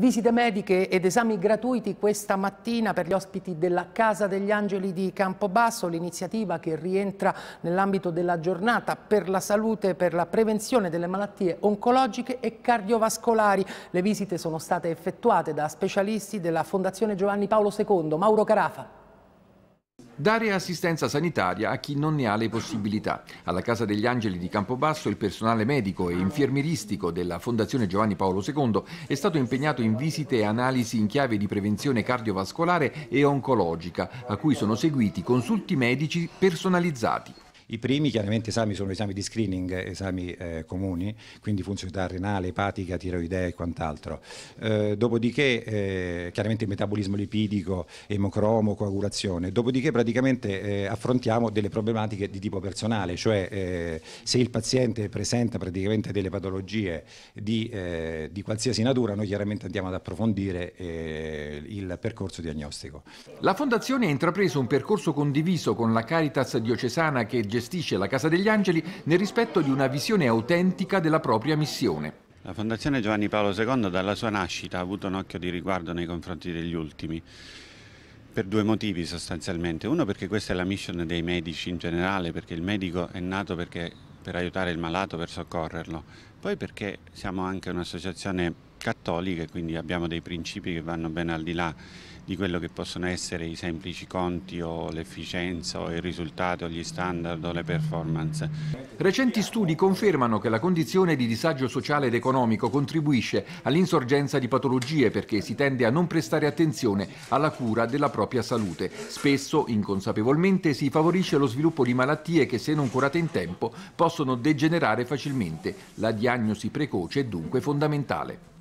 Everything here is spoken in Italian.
Visite mediche ed esami gratuiti questa mattina per gli ospiti della Casa degli Angeli di Campobasso, l'iniziativa che rientra nell'ambito della giornata per la salute e per la prevenzione delle malattie oncologiche e cardiovascolari. Le visite sono state effettuate da specialisti della Fondazione Giovanni Paolo II, Mauro Carafa dare assistenza sanitaria a chi non ne ha le possibilità. Alla Casa degli Angeli di Campobasso il personale medico e infermieristico della Fondazione Giovanni Paolo II è stato impegnato in visite e analisi in chiave di prevenzione cardiovascolare e oncologica, a cui sono seguiti consulti medici personalizzati. I primi chiaramente esami sono esami di screening, eh, esami eh, comuni, quindi funzionalità renale, epatica, tiroidea e quant'altro. Eh, dopodiché eh, chiaramente metabolismo lipidico, emocromo, coagulazione. Dopodiché praticamente eh, affrontiamo delle problematiche di tipo personale, cioè eh, se il paziente presenta praticamente delle patologie di, di qualsiasi natura, noi chiaramente andiamo ad approfondire il percorso diagnostico. La Fondazione ha intrapreso un percorso condiviso con la Caritas diocesana che gestisce gestisce la Casa degli Angeli nel rispetto di una visione autentica della propria missione. La Fondazione Giovanni Paolo II dalla sua nascita ha avuto un occhio di riguardo nei confronti degli ultimi per due motivi sostanzialmente. Uno perché questa è la mission dei medici in generale, perché il medico è nato perché, per aiutare il malato, per soccorrerlo. Poi perché siamo anche un'associazione cattoliche, quindi abbiamo dei principi che vanno ben al di là di quello che possono essere i semplici conti o l'efficienza o il risultato, gli standard o le performance. Recenti studi confermano che la condizione di disagio sociale ed economico contribuisce all'insorgenza di patologie perché si tende a non prestare attenzione alla cura della propria salute. Spesso, inconsapevolmente, si favorisce lo sviluppo di malattie che se non curate in tempo possono degenerare facilmente. La diagnosi precoce è dunque fondamentale.